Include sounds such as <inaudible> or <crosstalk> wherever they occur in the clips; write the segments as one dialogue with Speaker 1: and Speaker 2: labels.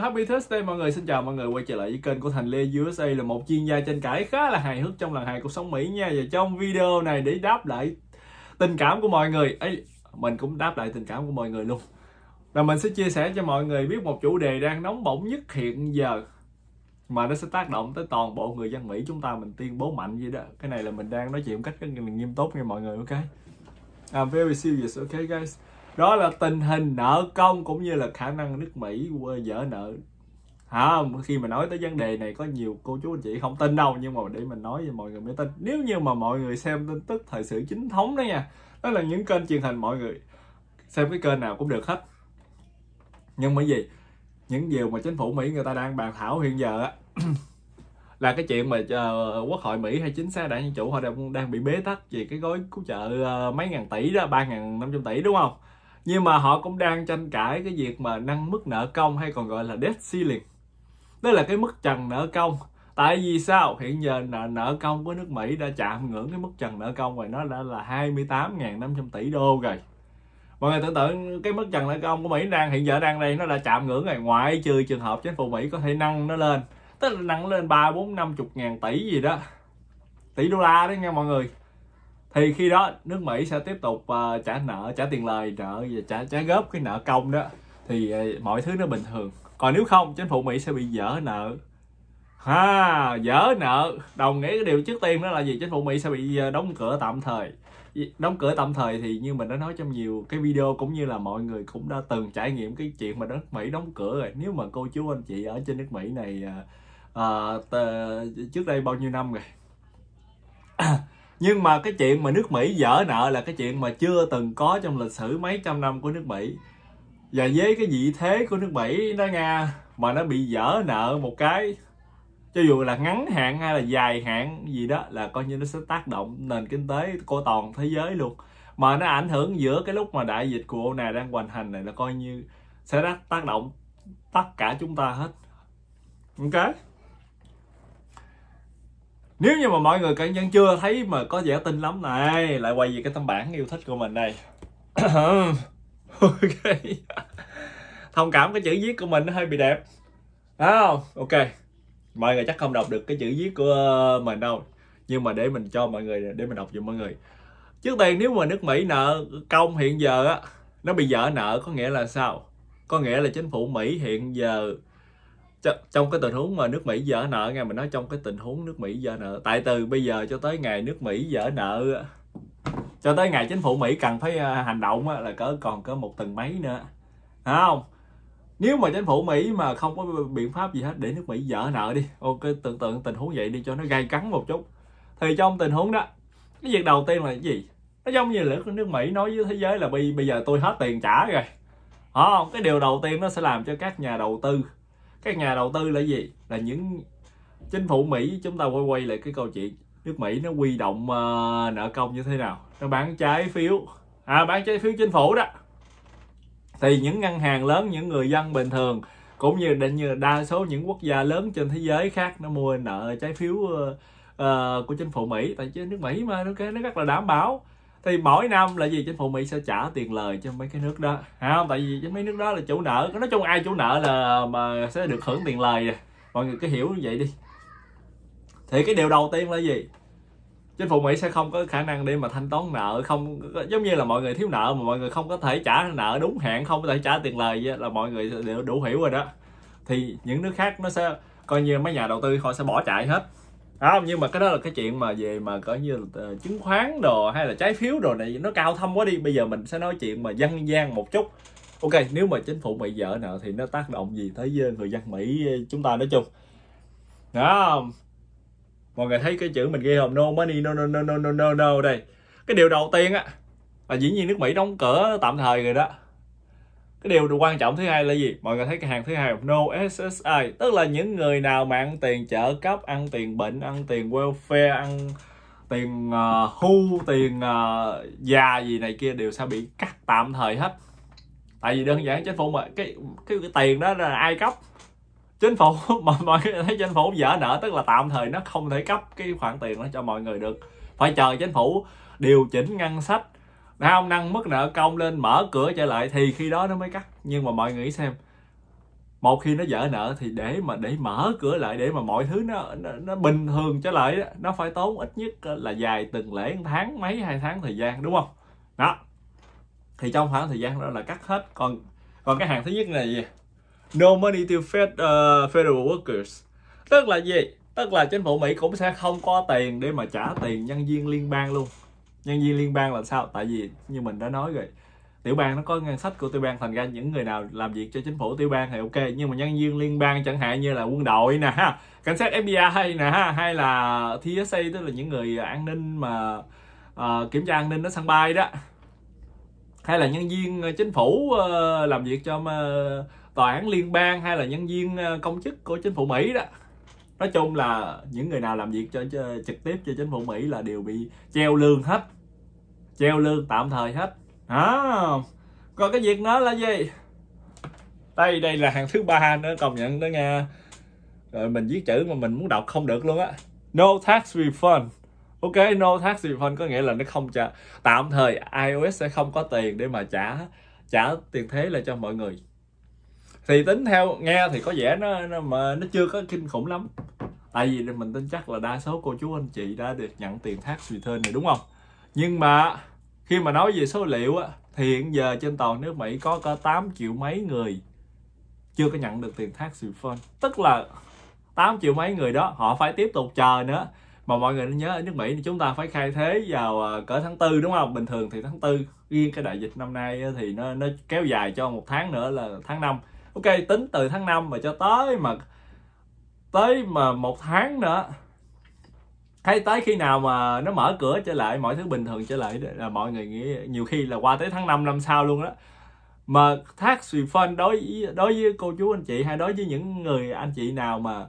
Speaker 1: happy Thursday mọi người. Xin chào mọi người quay trở lại với kênh của Thành Lê USA là một chuyên gia tranh cãi khá là hài hước trong làng hài cuộc sống Mỹ nha. Và trong video này để đáp lại tình cảm của mọi người, ấy mình cũng đáp lại tình cảm của mọi người luôn. Và mình sẽ chia sẻ cho mọi người biết một chủ đề đang nóng bỏng nhất hiện giờ mà nó sẽ tác động tới toàn bộ người dân Mỹ chúng ta mình tuyên bố mạnh vậy đó. Cái này là mình đang nói chuyện một cách rất nghiêm túc nha mọi người ok. I'm very serious, okay guys đó là tình hình nợ công cũng như là khả năng nước mỹ dở nợ hả khi mà nói tới vấn đề này có nhiều cô chú anh chị không tin đâu nhưng mà để mình nói cho mọi người mới tin nếu như mà mọi người xem tin tức thời sự chính thống đó nha đó là những kênh truyền hình mọi người xem cái kênh nào cũng được hết nhưng bởi vì những điều mà chính phủ mỹ người ta đang bàn thảo hiện giờ á <clears throat> là cái chuyện mà uh, quốc hội mỹ hay chính xác đảng dân chủ họ đang đang bị bế tắc về cái gói cứu trợ uh, mấy ngàn tỷ đó ba ngàn năm trăm tỷ đúng không nhưng mà họ cũng đang tranh cãi cái việc mà nâng mức nợ công hay còn gọi là debt ceiling tức là cái mức trần nợ công tại vì sao hiện giờ nợ, nợ công của nước Mỹ đã chạm ngưỡng cái mức trần nợ công rồi nó đã là 28.500 tỷ đô rồi mọi người tưởng tượng cái mức trần nợ công của Mỹ đang hiện giờ đang đây nó đã chạm ngưỡng rồi ngoại trừ trường hợp chính phủ Mỹ có thể nâng nó lên tức là nâng lên ba bốn năm chục ngàn tỷ gì đó tỷ đô la đó nha mọi người thì khi đó nước Mỹ sẽ tiếp tục uh, trả nợ trả tiền lời nợ và trả trả góp cái nợ công đó thì uh, mọi thứ nó bình thường còn nếu không chính phủ Mỹ sẽ bị dở nợ ha dở nợ đồng nghĩa cái điều trước tiên đó là gì chính phủ Mỹ sẽ bị ờ, đóng cửa tạm thời đóng cửa tạm thời thì như mình đã nói trong nhiều cái video cũng như là mọi người cũng đã từng trải nghiệm cái chuyện mà nước Mỹ đóng cửa rồi nếu mà cô chú anh chị ở trên nước Mỹ này uh, uh, trước đây bao nhiêu năm rồi nhưng mà cái chuyện mà nước mỹ dở nợ là cái chuyện mà chưa từng có trong lịch sử mấy trăm năm của nước mỹ và với cái vị thế của nước mỹ nó nga mà nó bị dở nợ một cái cho dù là ngắn hạn hay là dài hạn gì đó là coi như nó sẽ tác động nền kinh tế của toàn thế giới luôn mà nó ảnh hưởng giữa cái lúc mà đại dịch của ông này đang hoành hành này là coi như sẽ tác động tất cả chúng ta hết ok nếu như mà mọi người vẫn, vẫn chưa thấy mà có vẻ tin lắm này lại quay về cái tấm bản yêu thích của mình đây <coughs> ok thông cảm cái chữ viết của mình nó hơi bị đẹp không ok mọi người chắc không đọc được cái chữ viết của ờ, mình đâu nhưng mà để mình cho mọi người để mình đọc cho mọi người trước đây nếu mà nước mỹ nợ công hiện giờ á nó bị dở nợ có nghĩa là sao có nghĩa là chính phủ mỹ hiện giờ trong cái tình huống mà nước Mỹ dở nợ nghe mình nói trong cái tình huống nước Mỹ dở nợ tại từ bây giờ cho tới ngày nước Mỹ dở nợ cho tới ngày chính phủ Mỹ cần phải à, hành động là cỡ còn có một tuần mấy nữa Đúng không nếu mà chính phủ Mỹ mà không có biện pháp gì hết để nước Mỹ dở nợ đi ok tưởng tượng tình huống vậy đi cho nó gay cắn một chút thì trong tình huống đó cái việc đầu tiên là cái gì nó giống như là nước Mỹ nói với thế giới là bây bây giờ tôi hết tiền trả rồi đúng không cái điều đầu tiên nó sẽ làm cho các nhà đầu tư các nhà đầu tư là gì là những chính phủ mỹ chúng ta quay quay lại cái câu chuyện nước mỹ nó quy động uh, nợ công như thế nào nó bán trái phiếu à bán trái phiếu chính phủ đó thì những ngân hàng lớn những người dân bình thường cũng như định như đa số những quốc gia lớn trên thế giới khác nó mua nợ trái phiếu uh, uh, của chính phủ Mỹ tại chứ nước Mỹ mà nó okay, nó rất là đảm bảo thì mỗi năm là gì chính phủ mỹ sẽ trả tiền lời cho mấy cái nước đó hả không tại vì mấy nước đó là chủ nợ nói chung ai chủ nợ là mà sẽ được hưởng tiền lời mọi người cứ hiểu như vậy đi thì cái điều đầu tiên là gì chính phủ mỹ sẽ không có khả năng để mà thanh toán nợ không giống như là mọi người thiếu nợ mà mọi người không có thể trả nợ đúng hạn không có thể trả tiền lời là mọi người đều đủ hiểu rồi đó thì những nước khác nó sẽ coi như mấy nhà đầu tư họ sẽ bỏ chạy hết không nhưng mà cái đó là cái chuyện mà về mà cỡ như là ờ, chứng khoán đồ hay là trái phiếu đồ này nó cao thâm quá đi bây giờ mình sẽ nói chuyện mà dân gian một chút ok nếu mà chính phủ mỹ vợ nợ thì nó tác động gì tới người dân mỹ ờ, chúng ta nói chung đó mọi người thấy cái chữ mình ghi không no money no no no no no no đây cái điều đầu tiên á là dĩ nhiên nước mỹ đóng cửa tạm thời rồi đó cái điều được quan trọng thứ hai là gì mọi người thấy cái hàng thứ hai no SSI tức là những người nào mà ăn tiền trợ cấp ăn tiền bệnh ăn tiền welfare ăn tiền uh, ờ, hưu tiền uh, già gì này kia đều sẽ bị cắt tạm thời hết tại vì đơn giản chính phủ mà cái cái, cái tiền đó là ai cấp chính phủ <laughs> mà mọi người thấy chính phủ dở nợ tức là tạm thời nó không thể cấp cái khoản tiền đó cho mọi người được phải chờ chính phủ điều chỉnh ngân sách thấy không năng mức nợ công lên mở cửa trở lại thì khi đó nó mới cắt nhưng mà mọi người nghĩ xem một khi nó dở nợ thì để mà để mở cửa lại để mà mọi thứ nó nó, nó bình thường trở lại nó phải tốn ít nhất ờ, là dài từng lễ tháng mấy hai tháng thời gian đúng không đó thì trong khoảng thời gian đó là cắt hết còn còn cái hàng thứ nhất là gì no money to fed, uh, federal workers tức là gì tức là chính phủ mỹ cũng sẽ không có tiền để mà trả tiền nhân viên liên bang luôn nhân viên liên bang là sao tại vì như mình đã nói rồi tiểu bang nó có ngân sách của tiểu bang thành ra những người nào làm việc cho chính phủ tiểu bang thì ok nhưng mà nhân viên liên bang chẳng hạn như là quân đội nè ha cảnh sát fbi nè ha hay là tsa tức là những người an ninh mà uh, kiểm tra an ninh ở sân bay đó hay là nhân viên chính phủ uh, làm việc cho uh, tòa án liên bang hay là nhân viên uh, công chức của chính phủ mỹ đó nói chung là những người nào làm việc cho, cho trực tiếp cho chính phủ mỹ là đều bị treo lương hết treo lương tạm thời hết à, còn cái việc nó là gì đây đây là hàng thứ ba nữa công nhận đó nha rồi mình viết chữ mà mình muốn đọc không được luôn á no tax refund ok no tax refund có nghĩa là nó không trả tạm thời ios sẽ không có tiền để mà trả trả tiền thế lại cho mọi người thì tính theo nghe thì có vẻ nó, nó mà nó chưa có kinh khủng lắm tại vì mình tin chắc là đa số cô chú anh chị đã được nhận tiền tax return này đúng không nhưng mà khi mà nói về số liệu á thì hiện giờ trên toàn nước Mỹ có có 8 triệu mấy người chưa có nhận được tiền tax refund tức là 8 triệu mấy người đó họ phải tiếp tục chờ nữa mà mọi người nhớ ở nước Mỹ chúng ta phải khai thế vào à, cỡ tháng tư đúng không bình thường thì tháng tư riêng cái đại dịch năm nay thì nó nó kéo dài cho một tháng nữa là tháng 5 ok tính từ tháng 5 mà cho tới mà tới mà một tháng nữa hay tới khi nào mà nó mở cửa trở lại mọi thứ bình thường trở lại là mọi người nghĩ nhiều khi là qua tới tháng 5 năm sau luôn đó mà thác tax refund đối với, đối với cô chú anh chị hay đối với những người anh chị nào mà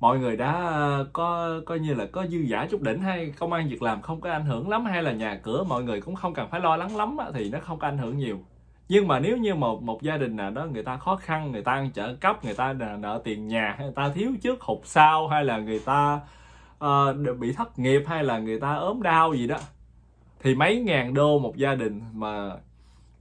Speaker 1: mọi người đã có coi như là có dư giả chút đỉnh hay công an việc làm không có ảnh hưởng lắm hay là nhà cửa mọi người cũng không cần phải lo lắng lắm thì nó không có ảnh hưởng nhiều nhưng mà nếu như một một gia đình nào đó người ta khó khăn người ta ăn trợ cấp người ta nợ tiền nhà hay người ta thiếu trước hụt sau hay là người ta uh, bị thất nghiệp hay là người ta ốm đau gì đó thì mấy ngàn đô một gia đình mà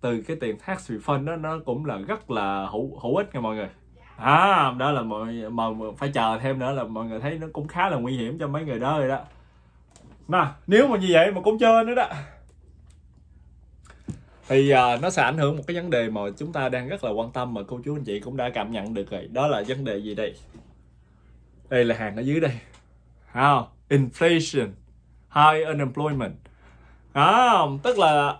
Speaker 1: từ cái tiền tax refund đó nó cũng là rất là hữu hữu ích nha mọi người à đó là mọi mà phải chờ thêm nữa là mọi người thấy nó cũng khá là nguy hiểm cho mấy người đó rồi đó nè nếu mà như vậy mà cũng chơi nữa đó thì uh, nó sẽ ảnh hưởng một cái vấn đề mà chúng ta đang rất là quan tâm mà cô chú anh chị cũng đã cảm nhận được rồi đó là vấn đề gì đây đây là hàng ở dưới đây không à, inflation high unemployment à, tức là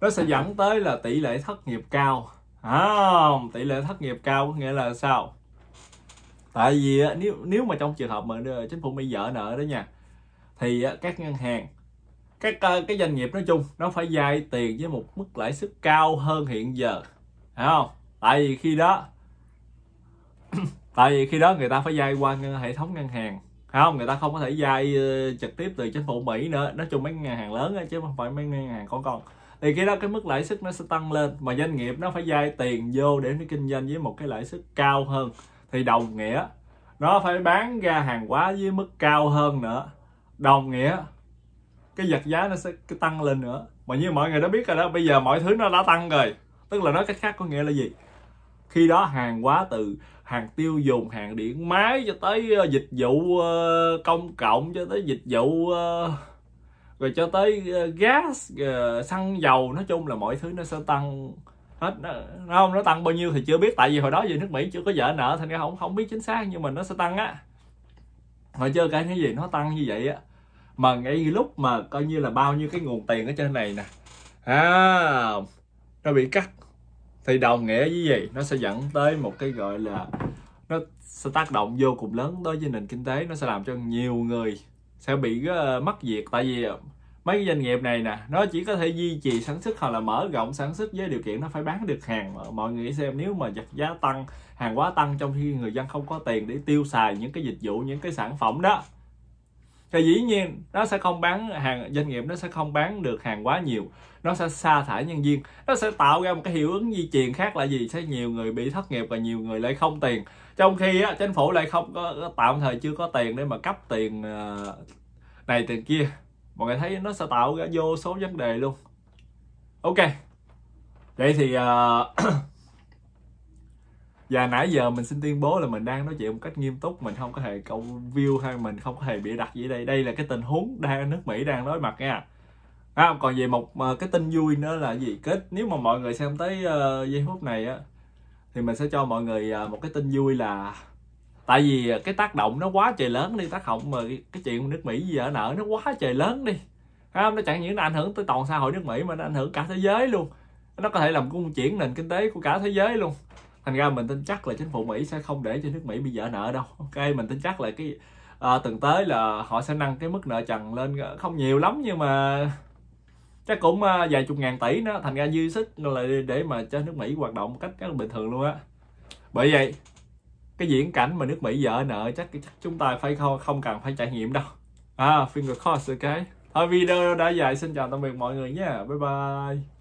Speaker 1: nó sẽ dẫn tới là tỷ lệ thất nghiệp cao à, tỷ lệ thất nghiệp cao có nghĩa là sao tại vì nếu nếu mà trong trường hợp mà ờ, chính phủ mỹ dở nợ đó nha thì các ngân hàng cái cái doanh nghiệp nói chung nó phải vay tiền với một mức lãi suất cao hơn hiện giờ hiểu không tại vì khi đó <coughs> tại vì khi đó người ta phải vay qua hệ thống ngân hàng hiểu không người ta không có thể vay ờ, trực tiếp từ chính phủ mỹ nữa nói chung mấy ngân hàng lớn chứ không phải mấy ngân hàng con con thì khi đó cái mức lãi suất nó sẽ tăng lên mà doanh nghiệp nó phải vay tiền vô để nó kinh doanh với một cái lãi suất cao hơn thì đồng nghĩa nó phải bán ra hàng hóa với mức cao hơn nữa đồng nghĩa cái giật giá nó sẽ cái tăng lên nữa mà như mọi người đã biết rồi đó bây giờ mọi thứ nó đã tăng rồi tức là nói cách khác có nghĩa là gì khi đó hàng hóa từ hàng tiêu dùng hàng điện máy cho tới ờ, dịch vụ ờ, công cộng cho tới dịch vụ ờ, rồi cho tới gas xăng dầu nói chung là mọi thứ nó sẽ tăng hết nó không nó tăng bao nhiêu thì chưa biết tại vì hồi đó về nước mỹ chưa có vợ nợ thành ra không không biết chính xác nhưng mà nó sẽ tăng á hồi chưa cái cái gì nó tăng như vậy á mà ngay lúc mà coi như là bao nhiêu cái nguồn tiền ở trên này nè à, nó bị cắt thì đồng nghĩa với gì nó sẽ dẫn tới một cái gọi là nó sẽ tác động vô cùng lớn đối với nền kinh tế nó sẽ làm cho nhiều người sẽ bị ờ, mất việc tại vì mấy cái doanh nghiệp này nè nó chỉ có thể duy trì sản xuất hoặc là mở rộng sản xuất với điều kiện nó phải bán được hàng mọi người xem nếu mà giật giá tăng hàng quá tăng trong khi người dân không có tiền để tiêu xài những cái dịch vụ những cái sản phẩm đó thì dĩ nhiên nó sẽ không bán hàng doanh nghiệp nó sẽ không bán được hàng quá nhiều nó sẽ sa thải nhân viên nó sẽ tạo ra một cái hiệu ứng di truyền khác là gì sẽ nhiều người bị thất nghiệp và nhiều người lại không tiền trong khi á, chính phủ lại không có tạm thời chưa có tiền để mà cấp tiền ờ, này tiền kia mọi người thấy nó sẽ tạo ra vô số vấn đề luôn ok vậy thì uh và nãy giờ mình xin tuyên bố là mình đang nói chuyện một cách nghiêm túc mình không có hề câu view hay mình không có hề bị đặt gì đây đây là cái tình huống đang nước mỹ đang đối mặt nha à, còn về một ờ, cái tin vui nữa là gì kết nếu mà mọi người xem tới uh, giây phút này á thì mình sẽ cho mọi người uh, một cái tin vui là tại vì cái tác động nó quá trời lớn đi tác động mà cái chuyện nước mỹ gì ở nợ nó quá trời lớn đi không nó chẳng những nó ảnh hưởng tới toàn xã hội nước mỹ mà nó ảnh hưởng cả thế giới luôn nó có thể làm cung chuyển nền kinh tế của cả thế giới luôn thành ra mình tin chắc là chính phủ mỹ sẽ không để cho nước mỹ bị dở nợ đâu <laughs> ok mình tin chắc là cái à, tuần tới là họ sẽ nâng cái mức nợ trần lên ờ, không nhiều lắm nhưng mà chắc cũng ờ, vài chục ngàn tỷ nó thành ra dư sức là để mà cho nước mỹ hoạt động một cách rất bình thường luôn á bởi vậy cái diễn cảnh mà nước mỹ dở nợ chắc, chắc chúng ta phải không không cần phải trải nghiệm đâu à finger cross ok thôi video đã dài xin chào tạm biệt mọi người nha bye bye